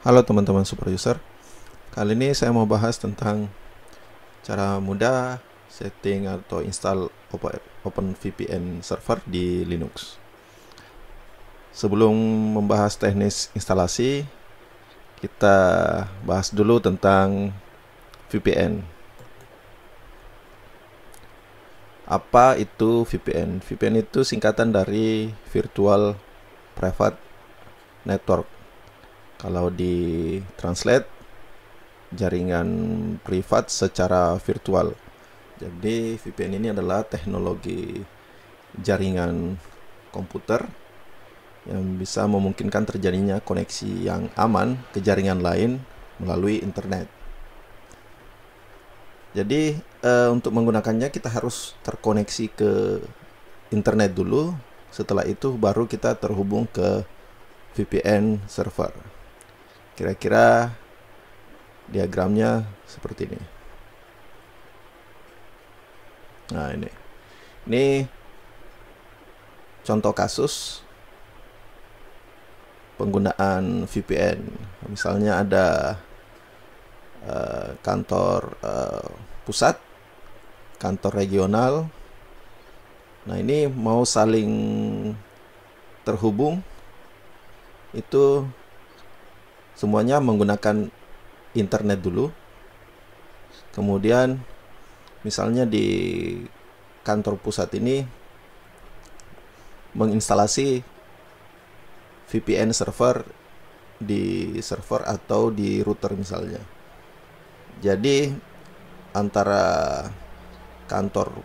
Halo teman-teman super user. Kali ini saya mau bahas tentang cara mudah setting atau install OpenVPN server di Linux. Sebelum membahas teknis instalasi, kita bahas dulu tentang VPN. Apa itu VPN? VPN itu singkatan dari Virtual Private Network kalau di translate jaringan privat secara virtual. Jadi VPN ini adalah teknologi jaringan komputer yang bisa memungkinkan terjadinya koneksi yang aman ke jaringan lain melalui internet. Jadi e, untuk menggunakannya kita harus terkoneksi ke internet dulu. Setelah itu baru kita terhubung ke VPN server. Kira-kira diagramnya seperti ini. Nah, ini. Ini contoh kasus penggunaan VPN. Misalnya ada uh, kantor uh, pusat, kantor regional. Nah, ini mau saling terhubung itu semuanya menggunakan internet dulu. Kemudian misalnya di kantor pusat ini menginstalasi VPN server di server atau di router misalnya. Jadi antara kantor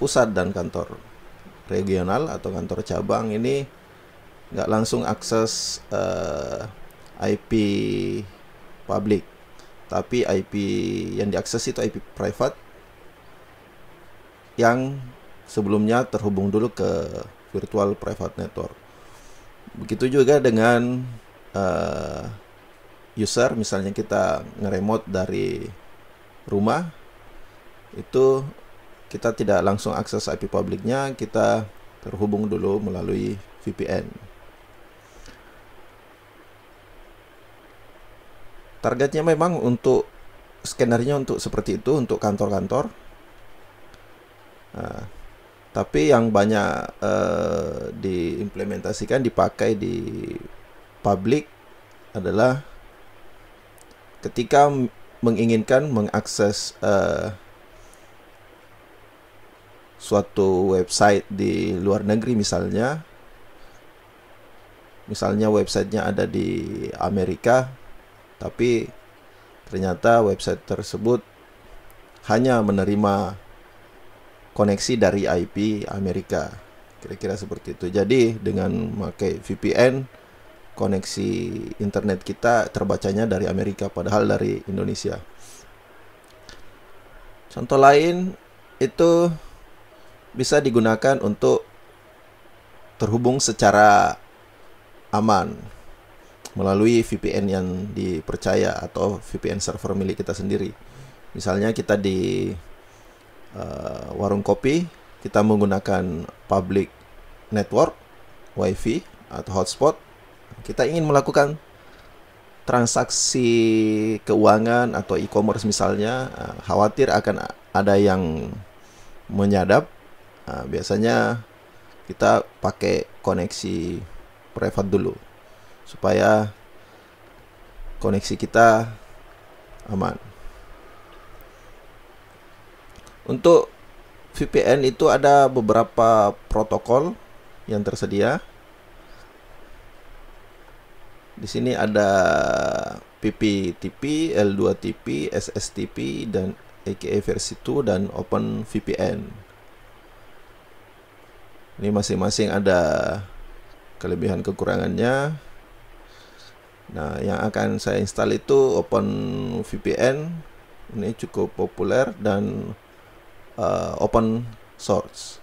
pusat dan kantor regional atau kantor cabang ini nggak langsung akses uh, IP public tapi IP yang diakses itu IP private yang sebelumnya terhubung dulu ke virtual private network begitu juga dengan uh, user misalnya kita ngeremote dari rumah itu kita tidak langsung akses IP publiknya kita terhubung dulu melalui VPN Targetnya memang untuk skenario untuk seperti itu untuk kantor-kantor. uh, tapi yang banyak uh, diimplementasikan dipakai di publik adalah ketika menginginkan mengakses uh, suatu website di luar negeri misalnya misalnya websitenya ada di Amerika tapi ternyata website tersebut hanya menerima koneksi dari IP Amerika. Kira-kira seperti itu. Jadi dengan memakai VPN koneksi internet kita terbacanya dari Amerika padahal dari Indonesia. Contoh lain itu bisa digunakan untuk terhubung secara aman melalui VPN yang dipercaya atau VPN server milik kita sendiri. Misalnya kita di uh, warung kopi, kita menggunakan public network, WiFi atau hotspot. Kita ingin melakukan transaksi keuangan atau e-commerce misalnya, uh, khawatir akan ada yang menyadap. Uh, biasanya kita pakai koneksi private dulu supaya koneksi kita aman. Untuk VPN itu ada beberapa protokol yang tersedia. Di sini ada PPTP, L2TP, SSTP dan AKA versi 2 dan OpenVPN. Ini masing-masing ada kelebihan kekurangannya. Nah, yang akan saya install itu OpenVPN. Ini cukup populer dan uh, open source.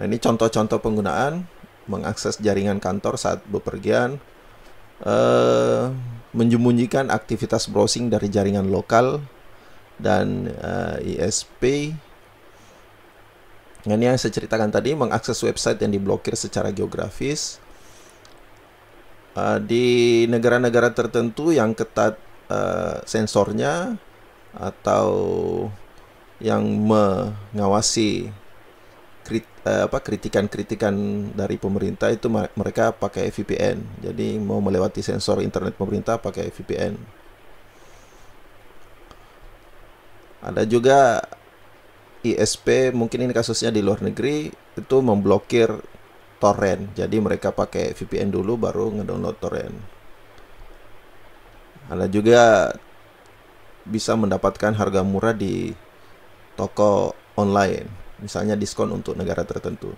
Nah, ini contoh-contoh penggunaan mengakses jaringan kantor saat bepergian, uh, menyembunyikan aktivitas browsing dari jaringan lokal dan uh, eh, ISP. Nah, ini yang saya ceritakan tadi mengakses website yang diblokir secara geografis uh, di negara-negara tertentu yang ketat uh, sensornya atau yang mengawasi krit, eh, kritikan-kritikan dari pemerintah itu mereka pakai VPN. Jadi mau melewati sensor internet pemerintah pakai VPN. Ada juga ISP, mungkin ini kasusnya di luar negeri, itu memblokir torrent. Jadi mereka pakai VPN dulu baru ngedownload torrent. Anda juga bisa mendapatkan harga murah di toko online, misalnya diskon untuk negara tertentu.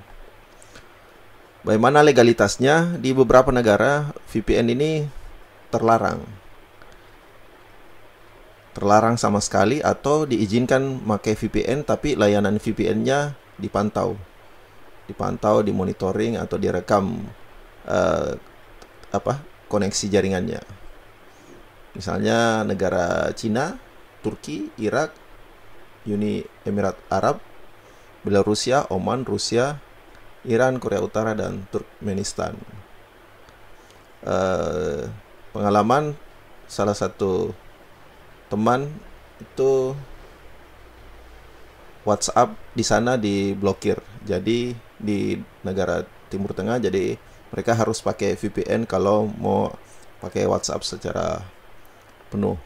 Bagaimana legalitasnya? Di beberapa negara VPN ini terlarang. Terlarang sama sekali atau diizinkan pakai VPN tapi layanan VPN-nya dipantau dipantau, dimonitoring atau direkam uh, apa koneksi jaringannya. Misalnya negara Cina, Turki, Irak, Uni Emirat Arab, Belarusia, Oman, Rusia, Iran, Korea Utara dan Turkmenistan. Uh, pengalaman salah satu teman itu WhatsApp di sana diblokir. Jadi di negara Timur Tengah jadi mereka harus pakai VPN kalau mau pakai WhatsApp secara penuh.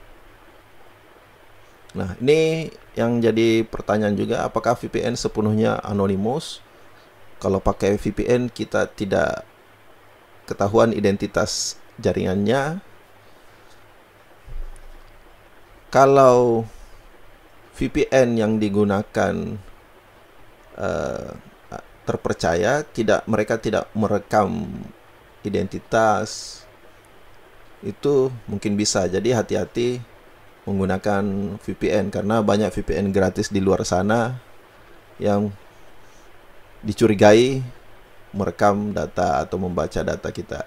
Nah, ini yang jadi pertanyaan juga apakah VPN sepenuhnya anonymous? Kalau pakai VPN kita tidak ketahuan identitas jaringannya. Kalau VPN yang digunakan uh, terpercaya tidak mereka tidak merekam identitas itu mungkin bisa jadi hati-hati menggunakan VPN karena banyak VPN gratis di luar sana yang dicurigai merekam data atau membaca data kita.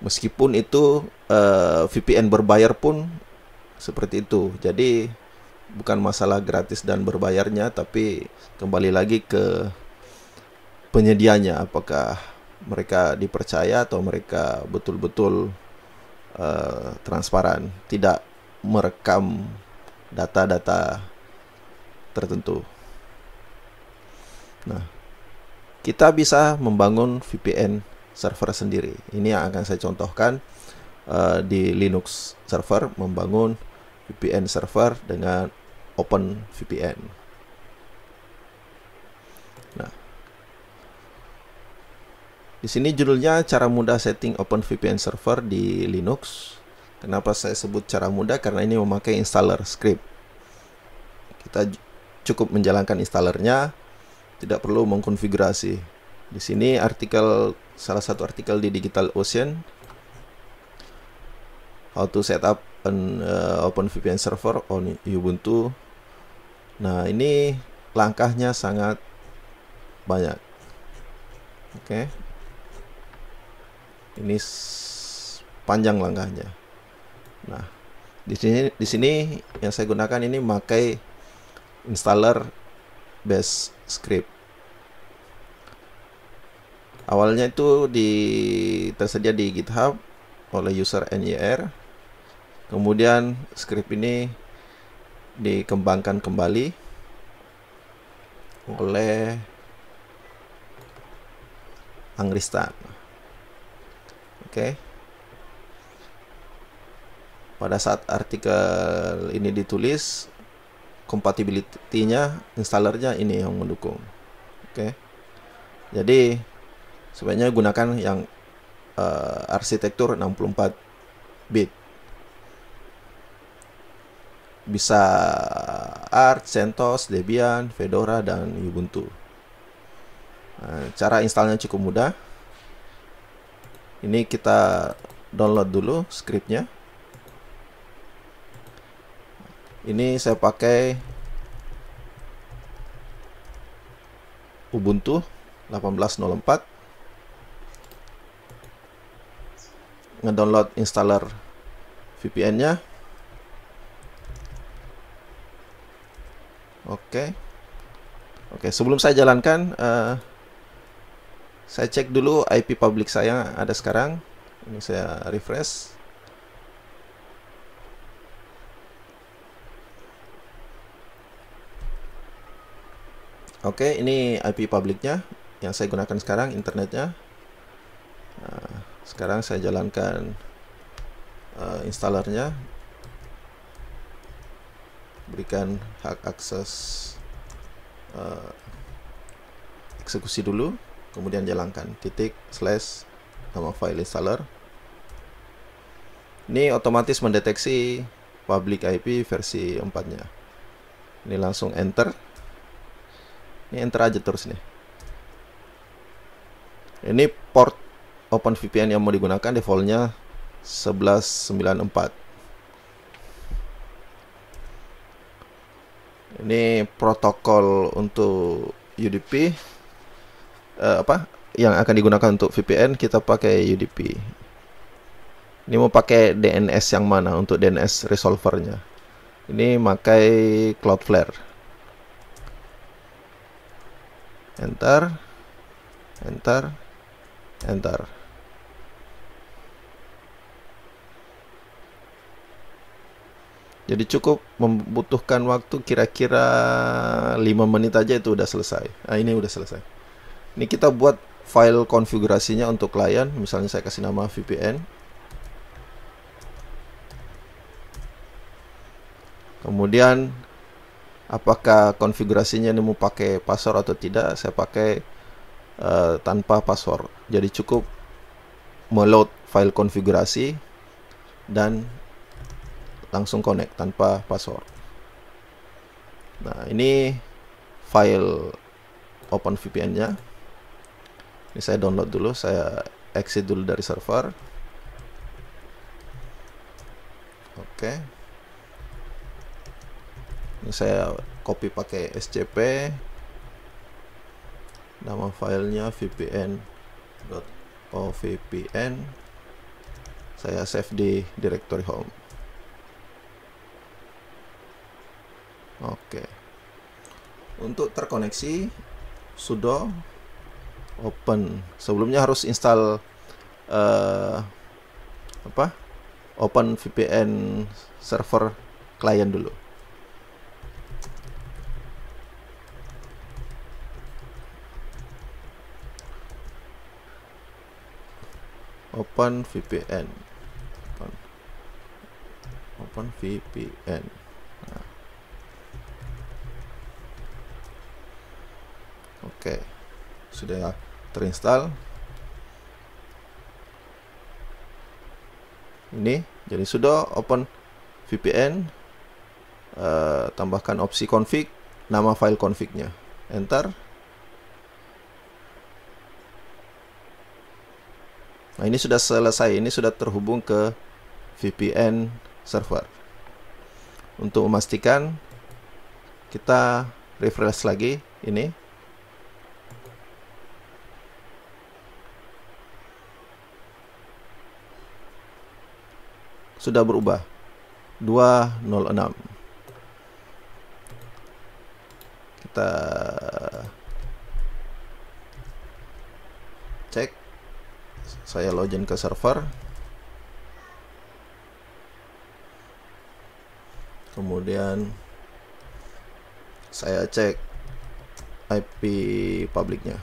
Meskipun itu eh, VPN berbayar pun seperti itu. Jadi bukan masalah gratis dan berbayarnya tapi kembali lagi ke penyedianya apakah mereka dipercaya atau mereka betul-betul uh, transparan tidak merekam data-data tertentu nah kita bisa membangun VPN server sendiri ini yang akan saya contohkan uh, di Linux server membangun VPN server dengan Open VPN. Nah, di sini judulnya cara mudah setting Open VPN server di Linux. Kenapa saya sebut cara mudah? Karena ini memakai installer script. Kita cukup menjalankan installernya, tidak perlu mengkonfigurasi. Di sini artikel salah satu artikel di Digital Ocean how to set up Open uh, eh, OpenVPN server on Ubuntu. Nah, ini langkahnya sangat banyak. Oke. Okay. Ini panjang langkahnya. Nah, di sini di sini yang saya gunakan ini memakai installer base script. Awalnya itu di tersedia di GitHub oleh user NER kemudian script ini dikembangkan kembali oleh Angristan oke pada saat artikel ini ditulis compatibility-nya installernya ini yang mendukung oke jadi sebenarnya gunakan yang uh, arsitektur 64 bit bisa Arch, CentOS, Debian, Fedora, dan Ubuntu. Nah, cara installnya cukup mudah. Ini kita download dulu scriptnya. Ini saya pakai Ubuntu 18.04 ngedownload installer VPN-nya Oke. Oke, sebelum saya jalankan uh, saya cek dulu IP public saya ada sekarang. Ini saya refresh. Oke, ini IP publicnya yang saya gunakan sekarang internetnya. Nah, sekarang saya jalankan uh, installernya berikan hak akses uh, eksekusi dulu kemudian jalankan titik slash nama file installer ini otomatis mendeteksi public IP versi 4 nya ini langsung enter ini enter aja terus nih ini port OpenVPN yang mau digunakan defaultnya 1194 Ini protokol untuk UDP uh, eh, apa yang akan digunakan untuk VPN kita pakai UDP. Ini mau pakai DNS yang mana untuk DNS resolvernya? Ini pakai Cloudflare. Enter, enter, enter. Jadi cukup membutuhkan waktu kira-kira 5 menit aja itu udah selesai. Nah, ini udah selesai. Ini kita buat file konfigurasinya untuk klien, misalnya saya kasih nama VPN. Kemudian apakah konfigurasinya ini mau pakai password atau tidak? Saya pakai uh, tanpa password. Jadi cukup meload file konfigurasi dan langsung connect tanpa password nah ini file open vpn nya ini saya download dulu saya exit dulu dari server oke okay. ini saya copy pakai SCP nama filenya vpn.ovpn saya save di directory home Oke. Untuk terkoneksi sudo open. Sebelumnya harus install uh, apa? Open VPN server klien dulu. Open VPN. Open, open VPN. Oke, sudah terinstall. Ini jadi sudah open VPN. Uh, eh, tambahkan opsi config, nama file config Enter. Nah, ini sudah selesai. Ini sudah terhubung ke VPN server. Untuk memastikan kita refresh lagi ini sudah berubah 206 kita cek saya login ke server kemudian saya cek IP publiknya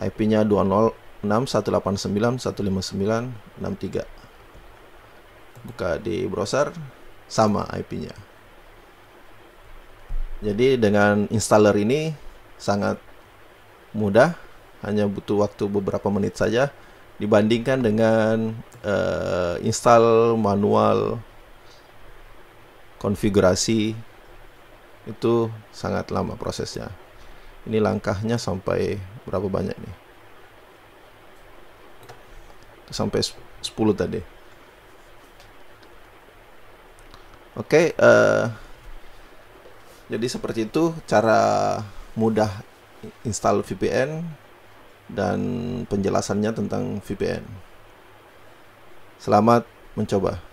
IP-nya 206.189.159.63 buka di browser sama IP-nya jadi dengan installer ini sangat mudah hanya butuh waktu beberapa menit saja dibandingkan dengan uh, install manual konfigurasi itu sangat lama prosesnya ini langkahnya sampai berapa banyak nih sampai 10 tadi oke okay, uh, eh, jadi seperti itu cara mudah install VPN dan penjelasannya tentang VPN selamat mencoba